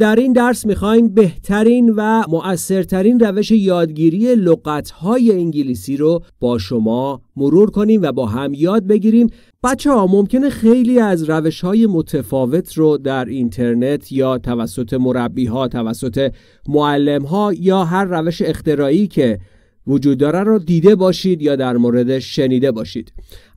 در این درس میخوایم بهترین و مؤثرترین روش یادگیری لغتهای انگلیسی رو با شما مرور کنیم و با هم یاد بگیریم بچه ها ممکنه خیلی از روش های متفاوت رو در اینترنت یا توسط مربی ها توسط معلم ها یا هر روش اختراعی که وجود داره رو دیده باشید یا در موردش شنیده باشید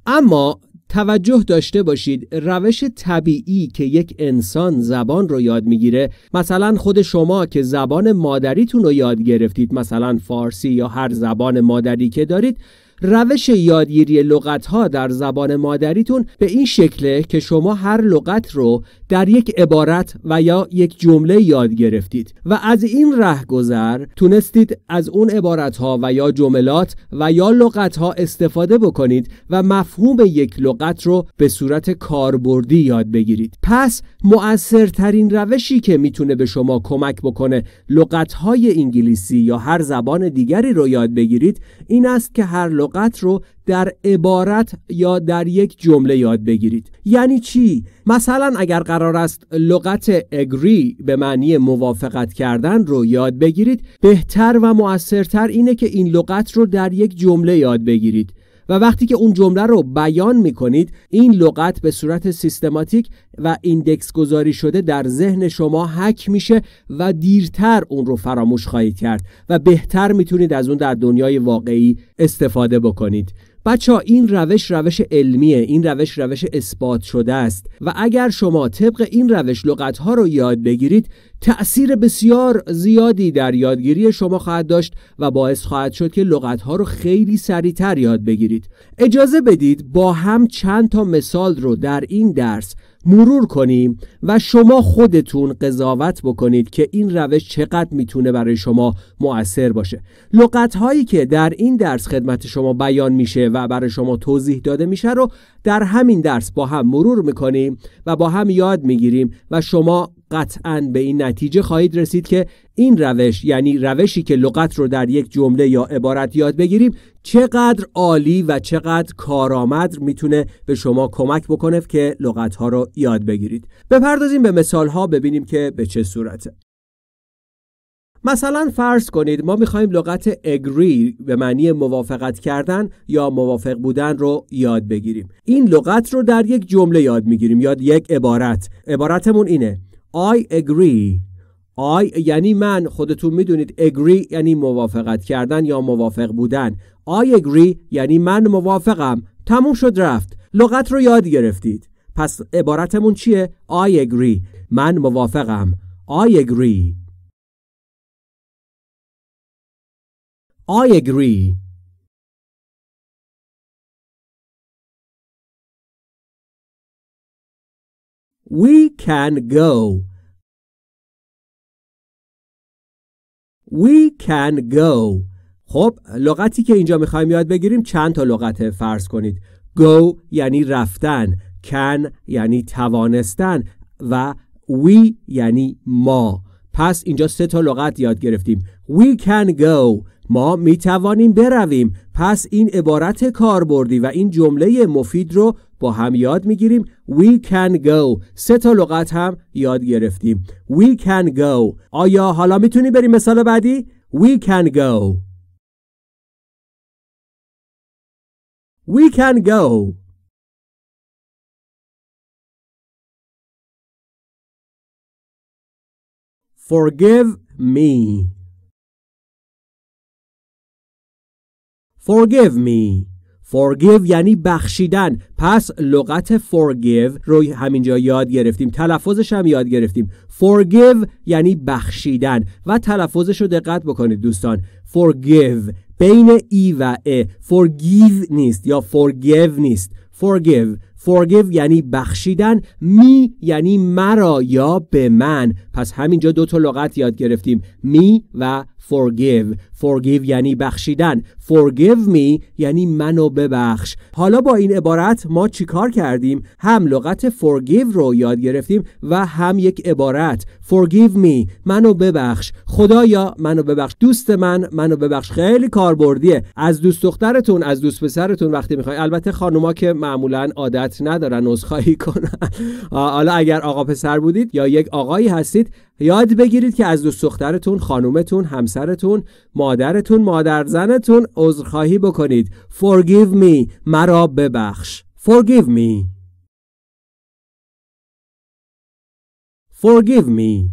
اما توجه داشته باشید روش طبیعی که یک انسان زبان رو یاد میگیره مثلا خود شما که زبان مادریتون رو یاد گرفتید مثلا فارسی یا هر زبان مادری که دارید روش یادگیری لغت ها در زبان مادریتون به این شکله که شما هر لغت رو در یک عبارت و یا یک جمله یاد گرفتید و از این گذر تونستید از اون عبارت ها و یا جملات و یا لغت ها استفاده بکنید و مفهوم یک لغت رو به صورت کاربردی یاد بگیرید پس مؤثرترین روشی که میتونه به شما کمک بکنه لغت های انگلیسی یا هر زبان دیگری رو یاد بگیرید این است که هر لغت رو در عبارت یا در یک جمله یاد بگیرید یعنی چی مثلا اگر قرار است لغت اگری به معنی موافقت کردن رو یاد بگیرید بهتر و موثرتر اینه که این لغت رو در یک جمله یاد بگیرید و وقتی که اون جمله رو بیان میکنید این لغت به صورت سیستماتیک و ایندکس گذاری شده در ذهن شما حک میشه و دیرتر اون رو فراموش خواهید کرد و بهتر میتونید از اون در دنیای واقعی استفاده بکنید بچه ها این روش روش علمیه این روش روش اثبات شده است و اگر شما طبق این روش لغت ها رو یاد بگیرید تأثیر بسیار زیادی در یادگیری شما خواهد داشت و باعث خواهد شد که لغت ها رو خیلی سریعتر یاد بگیرید اجازه بدید با هم چند تا مثال رو در این درس مرور کنیم و شما خودتون قضاوت بکنید که این روش چقدر میتونه برای شما مؤثر باشه لغت هایی که در این درس خدمت شما بیان میشه و برای شما توضیح داده میشه رو در همین درس با هم مرور میکنیم و با هم یاد میگیریم و شما قطعا به این نتیجه خواهید رسید که این روش یعنی روشی که لغت رو در یک جمله یا عبارت یاد بگیریم چقدر عالی و چقدر کارآمد میتونه به شما کمک بکنه که لغت ها رو یاد بگیرید بپردازیم به مثال ها ببینیم که به چه صورته مثلا فرض کنید ما میخوایم لغت agree به معنی موافقت کردن یا موافق بودن رو یاد بگیریم این لغت رو در یک جمله یاد میگیریم یاد یک عبارت عبارتمون اینه I agree I یعنی من خودتون میدونید agree یعنی موافقت کردن یا موافق بودن I agree یعنی من موافقم تموم شد رفت لغت رو یاد گرفتید پس عبارتمون چیه؟ I agree من موافقم I agree I agree We can go. We can go. خب لغتی که اینجا میخوایم یاد بگیریم چند تا لغت فرض کنید. Go یعنی رفتن. Can یعنی توانستن. و we یعنی ما. پس اینجا سه تا لغت یاد گرفتیم. We can go. ما میتوانیم برویم پس این عبارت کاربردی و این جمله مفید رو با هم یاد میگیریم We can go سه تا لغت هم یاد گرفتیم We can go آیا حالا میتونی بریم مثال بعدی؟ We can go We can go Forgive me Forgive me forgive یعنی بخشیدن پس لغت forgive رو همینجا یاد گرفتیم تلفظش هم یاد گرفتیم forgive یعنی بخشیدن و تلفظش رو دقت بکنید دوستان forgive بین ای و ا forgive نیست یا forgive نیست forgive forgive یعنی بخشیدن می یعنی مرا یا به من پس همینجا دو تا لغت یاد گرفتیم می و forgive forgive یعنی بخشیدن forgive me یعنی منو ببخش حالا با این عبارت ما چیکار کردیم هم لغت forgive رو یاد گرفتیم و هم یک عبارت forgive me منو ببخش خدایا منو ببخش دوست من منو ببخش خیلی کاربردیه از دوست دخترتون از دوست پسرتون وقتی میخوای، البته خانوما که معمولا عادت ندارن عذرخواهی کنن حالا اگر آقا پسر بودید یا یک آقایی هستید یاد بگیرید که از دوست دخترتون، خانومتون، همسرتون، مادرتون، مادرزنتون عذرخواهی بکنید. Forgive me. مرا ببخش. Forgive me. Forgive me.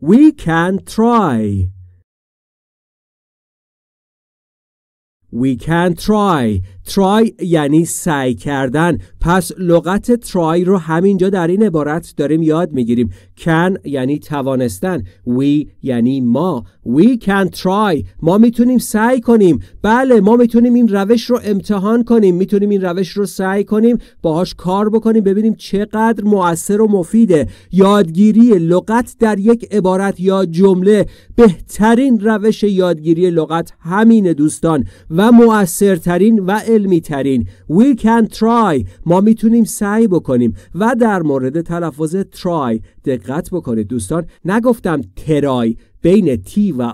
We can try. We can try try یعنی سعی کردن پس لغت try رو همینجا در این عبارت داریم یاد میگیریم can یعنی توانستن we یعنی ما we can try ما میتونیم سعی کنیم بله ما میتونیم این روش رو امتحان کنیم میتونیم این روش رو سعی کنیم باهاش کار بکنیم ببینیم چقدر مؤثر و مفیده یادگیری لغت در یک عبارت یا جمله بهترین روش یادگیری لغت همین دوستان و مؤثرترین و علمی ترین We can try ما میتونیم سعی بکنیم و در مورد تلفظ try دقت بکنید دوستان نگفتم ترای بین T و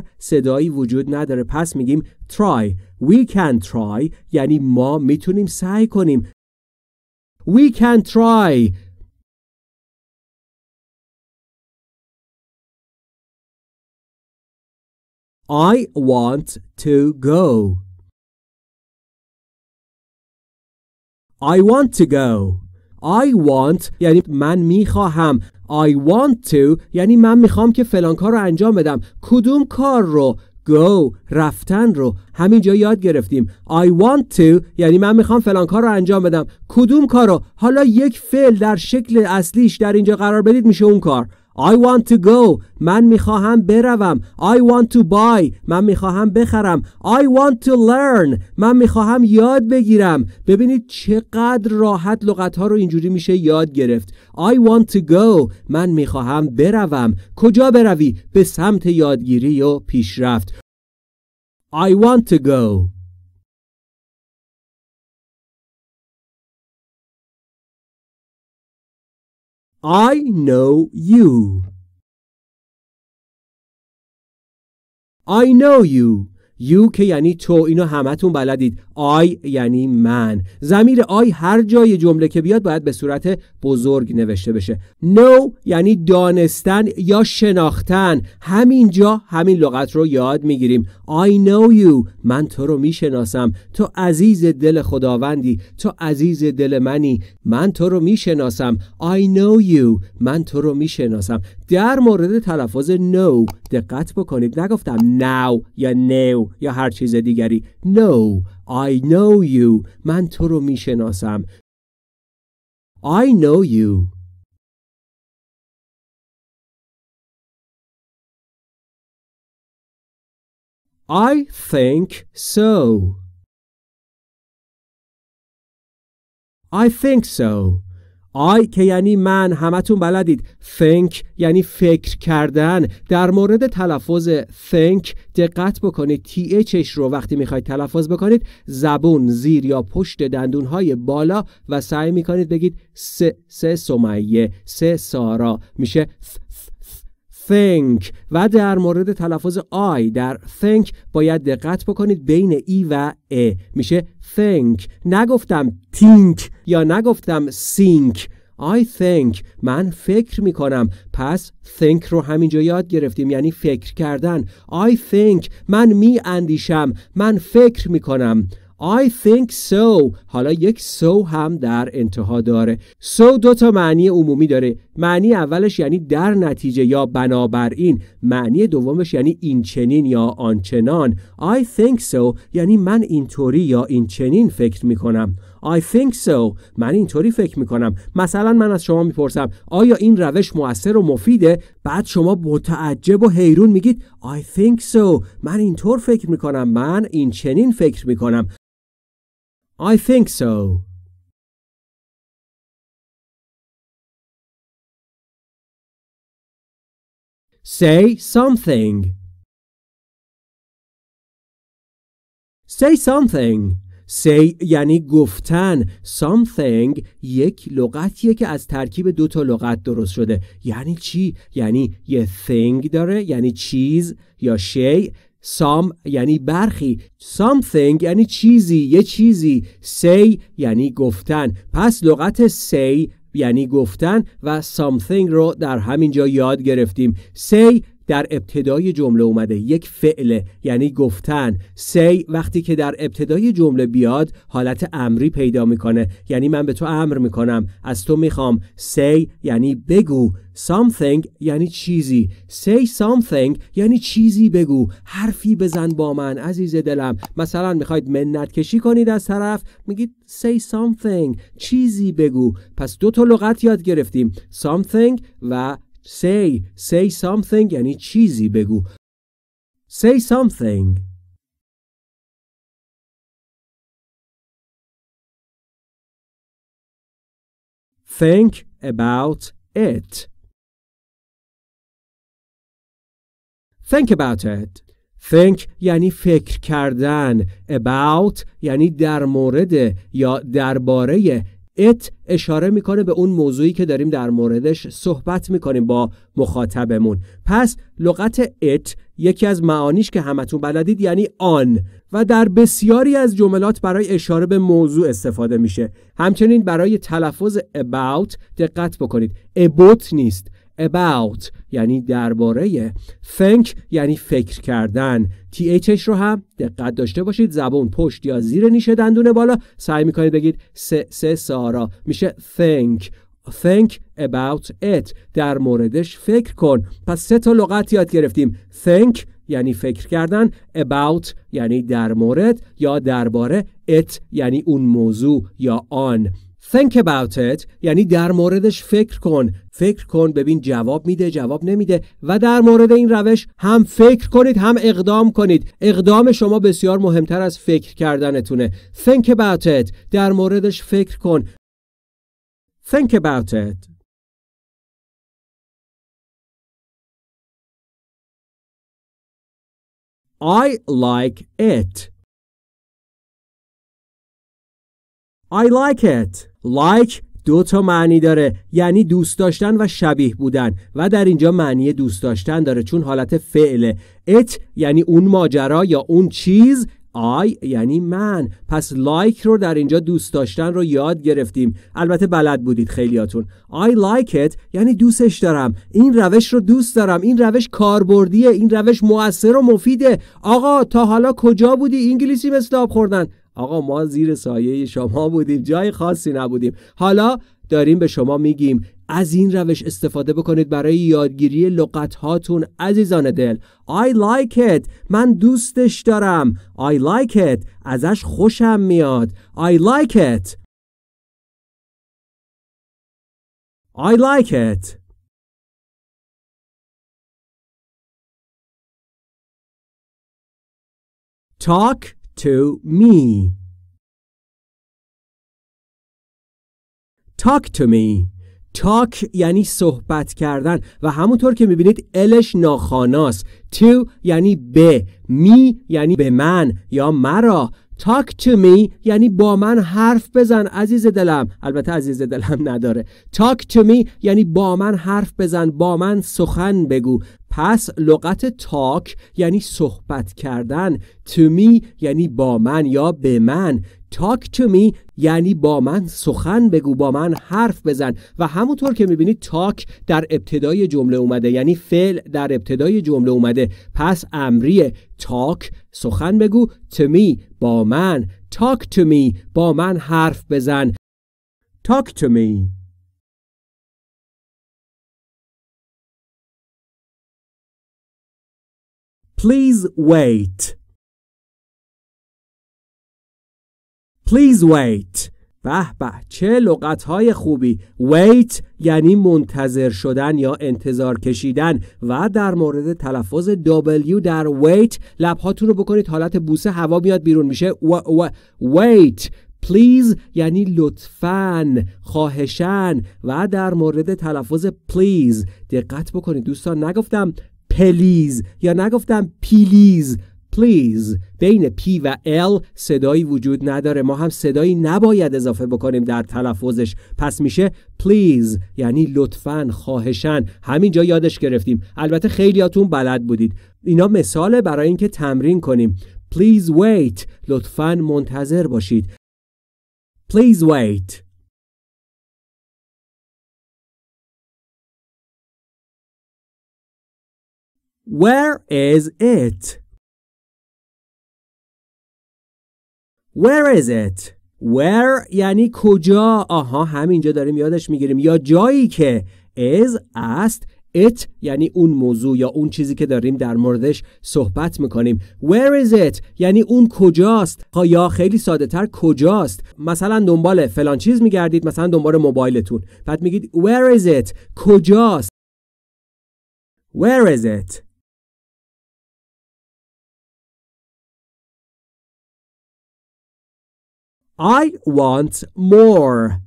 R صدایی وجود نداره پس میگیم try We can try یعنی ما میتونیم سعی کنیم We can try I want to go. I want to go I want یعنی من میخواهم I want to یعنی من میخوام که فلان کار رو انجام بدم کدوم کار رو go رفتن رو همینجا یاد گرفتیم I want to یعنی من میخوام فلان کار رو انجام بدم کدوم کار رو حالا یک فعل در شکل اصلیش در اینجا قرار بدید میشه اون کار I want to go من میخواهم بروم I want to buy من میخواهم بخرم I want to learn من میخواهم یاد بگیرم ببینید چقدر راحت لغت ها رو اینجوری میشه یاد گرفت I want to go من میخواهم بروم کجا بروی به سمت یادگیری و پیشرفت I want to go I know you. I know you. You که یعنی تو اینو همتون بلدید آی یعنی من زمیر آی هر جای جمله که بیاد باید به صورت بزرگ نوشته بشه No یعنی دانستن یا شناختن همینجا همین لغت رو یاد میگیریم I know you من تو رو میشناسم تو عزیز دل خداوندی تو عزیز دل منی من تو رو میشناسم I know you من تو رو میشناسم در مورد تلفظ no دقت بکنید نگفتم نو یا نو یا هر چیز دیگری No I know you من تو رو می شناسم. I know you I think so. I think so. آی که یعنی من همتون بلدید think یعنی فکر کردن در مورد تلفظ think دقت بکنید تی اچش رو وقتی میخواید تلفظ بکنید زبون زیر یا پشت دندونهای بالا و سعی میکنید بگید سه سه سمیه سه سارا میشه think و در مورد تلفظ I در think باید دقت بکنید بین ای e و ا میشه think نگفتم think یا نگفتم think I think من فکر میکنم پس think رو همینجا یاد گرفتیم یعنی فکر کردن I think من می اندیشم من فکر میکنم I think so حالا یک so هم در انتها داره so دو تا معنی عمومی داره معنی اولش یعنی در نتیجه یا بنابراین معنی دومش یعنی این چنین یا آنچنان I think so یعنی من اینطوری یا این چنین فکر می کنم I think so من اینطوری فکر می کنم مثلا من از شما میپرسم آیا این روش موثر و مفیده بعد شما متعجب و حیرون میگید I think so من اینطور فکر می کنم من این چنین فکر می کنم I think so. Say something. Say something. Say یعنی گفتن something یک لغتیه که از ترکیب دو تا لغت درست شده یعنی چی؟ یعنی یه thing داره یعنی چیز یا شی سام یعنی برخی something یعنی چیزی یه چیزی سی یعنی گفتن پس لغت سی یعنی گفتن و something رو در همین جا یاد گرفتیم سی در ابتدای جمله اومده یک فعل یعنی گفتن سی وقتی که در ابتدای جمله بیاد حالت امری پیدا میکنه یعنی من به تو امر میکنم از تو میخوام سی یعنی بگو something یعنی چیزی say something یعنی چیزی بگو حرفی بزن با من عزیز دلم مثلا میخواید منت کشی کنید از طرف میگید say something چیزی بگو پس دو تا لغت یاد گرفتیم something و Say, say something یعنی چیزی بگو. Say something. Think about it. Think about it. Think یعنی فکر کردن. About یعنی در مورد یا درباره ات اشاره میکنه به اون موضوعی که داریم در موردش صحبت میکنیم با مخاطبمون پس لغت ات یکی از معانیش که همتون بلدید یعنی آن و در بسیاری از جملات برای اشاره به موضوع استفاده میشه همچنین برای تلفظ about دقت بکنید about نیست about یعنی درباره think یعنی فکر کردن th رو هم دقت داشته باشید زبون پشت یا زیر نیشه دندون بالا سعی میکنید بگید سه, سه سارا میشه think think about it در موردش فکر کن پس سه تا لغت یاد گرفتیم think یعنی فکر کردن about یعنی در مورد یا درباره it یعنی اون موضوع یا آن Think about it یعنی در موردش فکر کن فکر کن ببین جواب میده جواب نمیده و در مورد این روش هم فکر کنید هم اقدام کنید اقدام شما بسیار مهمتر از فکر کردنتونه Think about it در موردش فکر کن Think about it I like it I like it لایک دو تا معنی داره یعنی دوست داشتن و شبیه بودن و در اینجا معنی دوست داشتن داره چون حالت فعله ات یعنی اون ماجرا یا اون چیز آی یعنی من پس لایک like رو در اینجا دوست داشتن رو یاد گرفتیم البته بلد بودید خیلیاتون آی لایک like it یعنی دوستش دارم این روش رو دوست دارم این روش کاربردیه این روش مؤثر و مفیده آقا تا حالا کجا بودی انگلیسی مثل آب خوردن آقا ما زیر سایه شما بودیم جای خاصی نبودیم حالا داریم به شما میگیم از این روش استفاده بکنید برای یادگیری لغت هاتون عزیزان دل I like it من دوستش دارم I like it ازش خوشم میاد I like it I like it Talk to me. Talk to me. تاک یعنی صحبت کردن و همونطور که میبینید الش ناخاناست تو یعنی به می یعنی به من یا مرا talk to me یعنی با من حرف بزن عزیز دلم البته عزیز دلم نداره talk to me یعنی با من حرف بزن با من سخن بگو پس لغت talk یعنی صحبت کردن to me یعنی با من یا به من talk to me یعنی با من سخن بگو با من حرف بزن و همونطور که میبینید تاک در ابتدای جمله اومده یعنی فعل در ابتدای جمله اومده پس امریه تاک سخن بگو to me با من talk to me با من حرف بزن talk to me Please wait. Please wait به به چه لغت های خوبی wait یعنی منتظر شدن یا انتظار کشیدن و در مورد تلفظ W در wait هاتون رو بکنید حالت بوسه هوا میاد بیرون میشه wait please یعنی لطفا خواهشان و در مورد تلفظ please دقت بکنید دوستان نگفتم پلیز یا نگفتم پیلیز please بین P و L صدایی وجود نداره ما هم صدایی نباید اضافه بکنیم در تلفظش پس میشه please یعنی لطفا خواهشن همینجا یادش گرفتیم البته خیلیاتون بلد بودید اینا مثاله برای اینکه تمرین کنیم please wait لطفا منتظر باشید please wait Where is it? Where is it? Where یعنی کجا آها همینجا داریم یادش میگیریم یا جایی که is است it یعنی اون موضوع یا اون چیزی که داریم در موردش صحبت میکنیم where is it یعنی اون کجاست یا خیلی ساده تر کجاست مثلا دنبال فلان چیز میگردید مثلا دنبال موبایلتون بعد میگید where is it کجاست where is it I want more.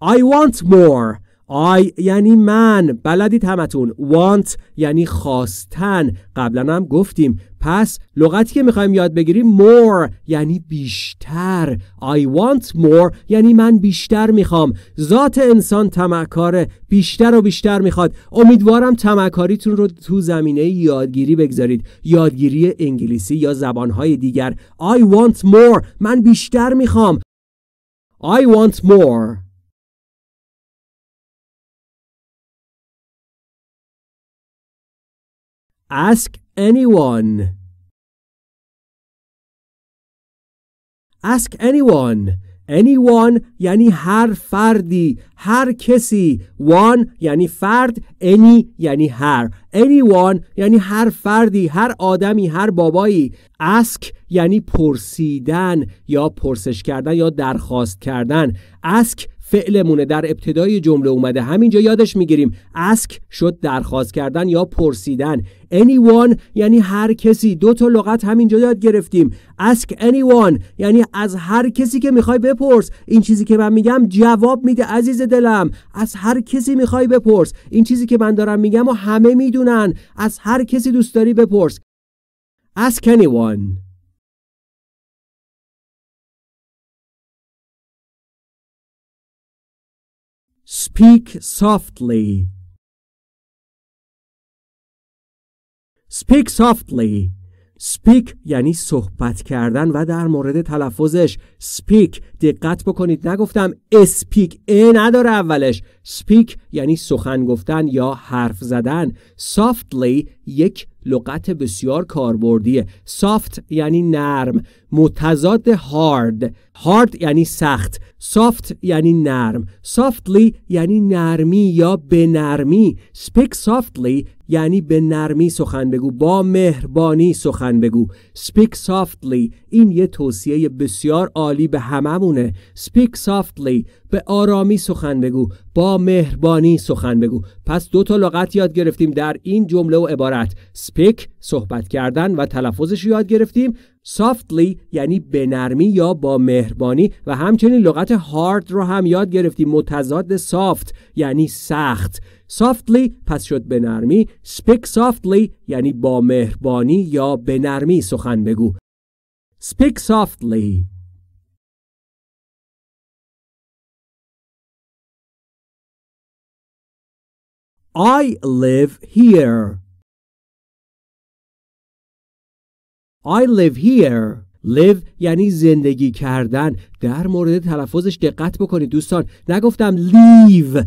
I want more. آی یعنی من بلدید همتون وانت یعنی خواستن قبلا هم گفتیم پس لغتی که میخوایم یاد بگیریم more یعنی بیشتر I want more یعنی من بیشتر میخوام ذات انسان تمکاره بیشتر و بیشتر میخواد امیدوارم تمکاریتون رو تو زمینه یادگیری بگذارید یادگیری انگلیسی یا زبانهای دیگر I want more من بیشتر میخوام I want more Ask anyone. Ask anyone. Anyone یعنی هر فردی، هر کسی. One یعنی فرد، any یعنی هر. Anyone یعنی هر فردی، هر آدمی، هر بابایی. Ask یعنی پرسیدن یا پرسش کردن یا درخواست کردن. Ask فعلمونه در ابتدای جمله اومده همینجا یادش میگیریم ask شد درخواست کردن یا پرسیدن anyone یعنی هر کسی دو تا لغت همینجا یاد گرفتیم ask anyone یعنی از هر کسی که میخوای بپرس این چیزی که من میگم جواب میده عزیز دلم از هر کسی میخوای بپرس این چیزی که من دارم میگم و همه میدونن از هر کسی دوست داری بپرس ask anyone Speak softly. Speak softly. Speak یعنی صحبت کردن و در مورد تلفظش سپیک دقت بکنید نگفتم اسپیک ا نداره اولش سپیک یعنی سخن گفتن یا حرف زدن سافتلی یک لغت بسیار کاربردیه سافت یعنی نرم متضاد هارد هارد یعنی سخت سافت یعنی نرم سافتلی یعنی نرمی یا به نرمی سپیک سافتلی یعنی به نرمی سخن بگو با مهربانی سخن بگو سپیک سافتلی این یه توصیه بسیار عالی به هممونه speak softly به آرامی سخن بگو با مهربانی سخن بگو پس دو تا لغت یاد گرفتیم در این جمله و عبارت speak صحبت کردن و تلفظش یاد گرفتیم softly یعنی به نرمی یا با مهربانی و همچنین لغت hard رو هم یاد گرفتیم متضاد soft یعنی سخت softly پس شد به نرمی speak softly یعنی با مهربانی یا به نرمی سخن بگو speak softly I live here. I live here. live یعنی زندگی کردن در مورد تلفظش دقت بکنید دوستان نگفتم لیو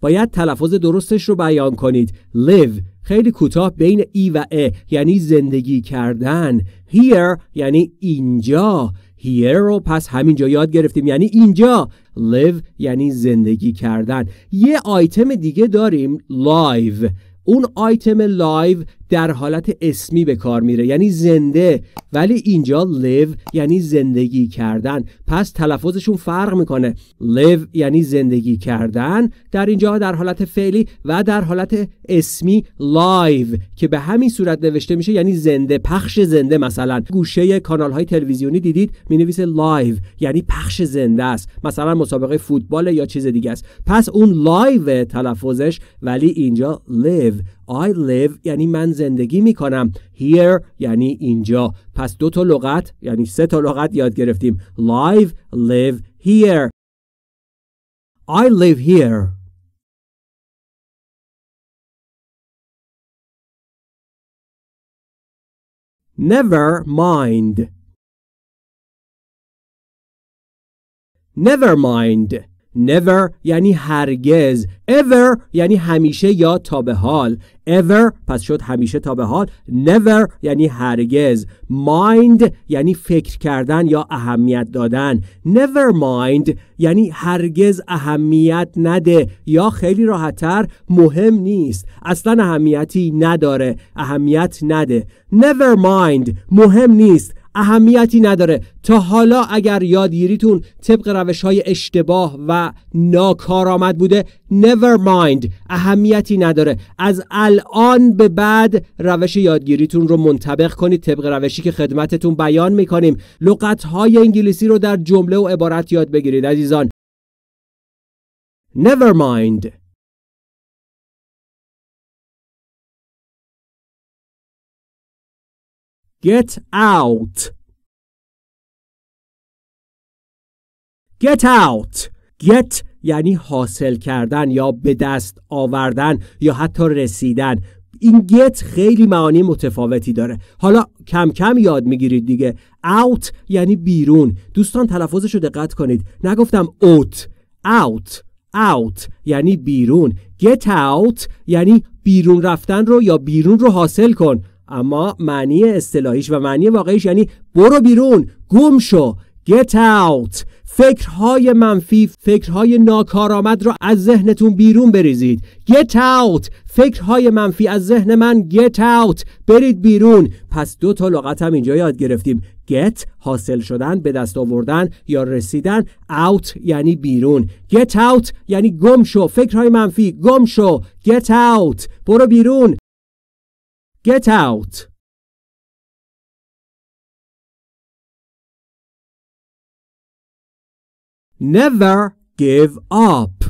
باید تلفظ درستش رو بیان کنید live خیلی کوتاه بین ای و ا یعنی زندگی کردن here یعنی اینجا here رو پس همینجا یاد گرفتیم یعنی اینجا live یعنی زندگی کردن یه آیتم دیگه داریم live اون آیتم Live در حالت اسمی به کار میره یعنی زنده ولی اینجا live یعنی زندگی کردن پس تلفظشون فرق میکنه live یعنی زندگی کردن در اینجا در حالت فعلی و در حالت اسمی live که به همین صورت نوشته میشه یعنی زنده پخش زنده مثلا گوشه کانال های تلویزیونی دیدید می نویسه live یعنی پخش زنده است مثلا مسابقه فوتبال یا چیز دیگه است پس اون لایو تلفظش ولی اینجا live I live یعنی من زندگی می کنم here یعنی اینجا پس دو تا لغت یعنی سه تا لغت یاد گرفتیم live live here I live here Never mind Never mind never یعنی هرگز ever یعنی همیشه یا تا به حال ever پس شد همیشه تا به حال never یعنی هرگز mind یعنی فکر کردن یا اهمیت دادن never mind یعنی هرگز اهمیت نده یا خیلی راحتتر مهم نیست اصلا اهمیتی نداره اهمیت نده never mind مهم نیست اهمیتی نداره تا حالا اگر یادگیریتون طبق روش های اشتباه و ناکارآمد بوده never mind اهمیتی نداره از الان به بعد روش یادگیریتون رو منطبق کنید طبق روشی که خدمتتون بیان میکنیم لغت های انگلیسی رو در جمله و عبارت یاد بگیرید عزیزان never mind Get out. Get out. Get یعنی حاصل کردن یا به دست آوردن یا حتی رسیدن این get خیلی معانی متفاوتی داره حالا کم کم یاد میگیرید دیگه out یعنی بیرون دوستان تلفظش رو دقت کنید نگفتم out. Out. Out. یعنی بیرون Get out یعنی بیرون رفتن رو یا بیرون رو حاصل کن اما معنی اصطلاحیش و معنی واقعیش یعنی برو بیرون گم شو get out فکرهای منفی فکرهای ناکارآمد را از ذهنتون بیرون بریزید get out فکرهای منفی از ذهن من get out برید بیرون پس دو تا لغت هم اینجا یاد گرفتیم get حاصل شدن به دست آوردن یا رسیدن out یعنی بیرون get out یعنی گم شو فکرهای منفی گم شو get out برو بیرون Get out. Never give up.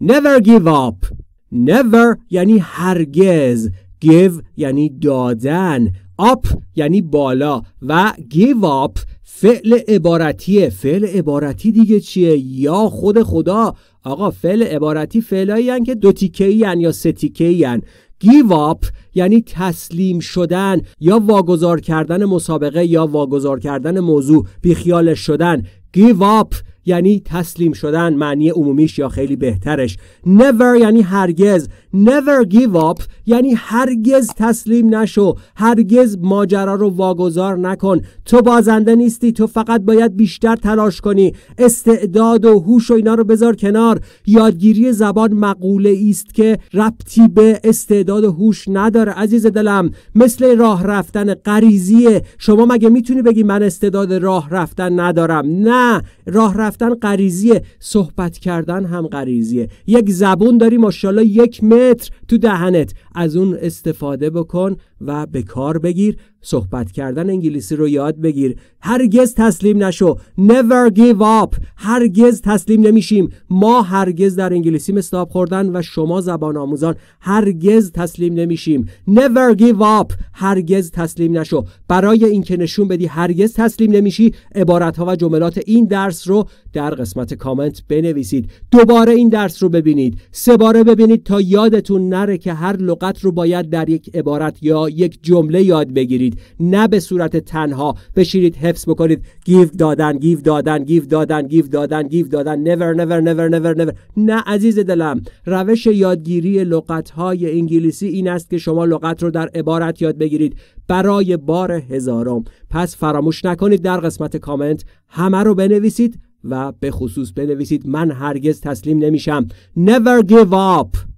Never give up. Never یعنی هرگز. Give یعنی دادن. Up یعنی بالا و give up فعل عبارتیه. فعل عبارتی دیگه چیه؟ یا خود خدا آقا فعل عبارتی فعلایی که دو تیکه هن یا سه تیکه هن گیو آپ یعنی تسلیم شدن یا واگذار کردن مسابقه یا واگذار کردن موضوع بیخیال شدن گیو آپ یعنی تسلیم شدن معنی عمومیش یا خیلی بهترش never یعنی هرگز never give up یعنی هرگز تسلیم نشو هرگز ماجرا رو واگذار نکن تو بازنده نیستی تو فقط باید بیشتر تلاش کنی استعداد و هوش و اینا رو بذار کنار یادگیری زبان مقوله است که ربطی به استعداد و هوش نداره عزیز دلم مثل راه رفتن غریزیه شما مگه میتونی بگی من استعداد راه رفتن ندارم نه راه رفتن غریزیه صحبت کردن هم غریزیه یک زبون داری ماشاءالله یک متر تو دهنت از اون استفاده بکن و به کار بگیر صحبت کردن انگلیسی رو یاد بگیر هرگز تسلیم نشو never give up هرگز تسلیم نمیشیم ما هرگز در انگلیسی مستاب خوردن و شما زبان آموزان هرگز تسلیم نمیشیم never give up هرگز تسلیم نشو برای اینکه نشون بدی هرگز تسلیم نمیشی عبارت ها و جملات این درس رو در قسمت کامنت بنویسید دوباره این درس رو ببینید سه باره ببینید تا یادتون که هر لغت رو باید در یک عبارت یا یک جمله یاد بگیرید نه به صورت تنها بشیرید حفظ بکنید گیف دادن گیف دادن گیف دادن گیف دادن گیف دادن never never never never never نه عزیز دلم روش یادگیری لغت های انگلیسی این است که شما لغت رو در عبارت یاد بگیرید برای بار هزارم پس فراموش نکنید در قسمت کامنت همه رو بنویسید و به خصوص بنویسید من هرگز تسلیم نمیشم never give up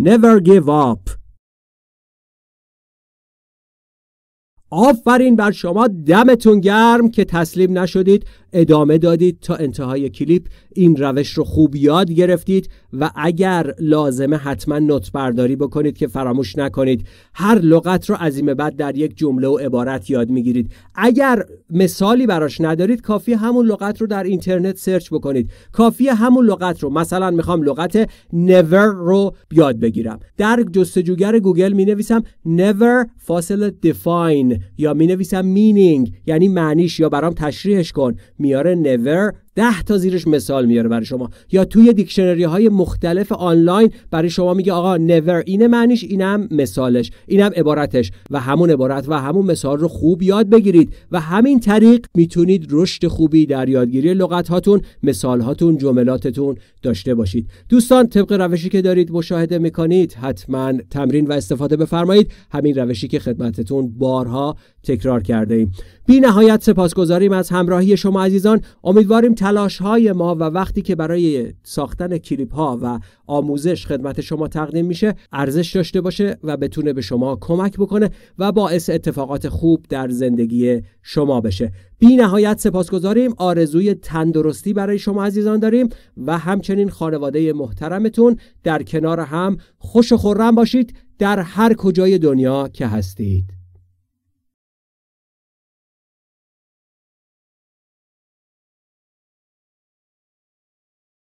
Never give up. آفرین بر شما دمتون گرم که تسلیم نشدید ادامه دادید تا انتهای کلیپ این روش رو خوب یاد گرفتید و اگر لازمه حتما نوت برداری بکنید که فراموش نکنید هر لغت رو از این بعد در یک جمله و عبارت یاد میگیرید اگر مثالی براش ندارید کافی همون لغت رو در اینترنت سرچ بکنید کافی همون لغت رو مثلا میخوام لغت never رو یاد بگیرم در جستجوگر گوگل مینویسم نویسم never فاصله define یا می نویسم مینینگ یعنی معنیش یا برام تشریحش کن میاره never ده تا زیرش مثال میاره برای شما یا توی دیکشنری های مختلف آنلاین برای شما میگه آقا never اینه معنیش اینم مثالش اینم عبارتش و همون عبارت و همون مثال رو خوب یاد بگیرید و همین طریق میتونید رشد خوبی در یادگیری لغت هاتون مثال هاتون جملاتتون داشته باشید دوستان طبق روشی که دارید مشاهده میکنید حتما تمرین و استفاده بفرمایید همین روشی که خدمتتون بارها تکرار کرده ایم بی نهایت سپاسگزاریم از همراهی شما عزیزان امیدواریم تلاش های ما و وقتی که برای ساختن کلیپ ها و آموزش خدمت شما تقدیم میشه ارزش داشته باشه و بتونه به شما کمک بکنه و باعث اتفاقات خوب در زندگی شما بشه بی نهایت سپاسگزاریم آرزوی تندرستی برای شما عزیزان داریم و همچنین خانواده محترمتون در کنار هم خوش و خورم باشید در هر کجای دنیا که هستید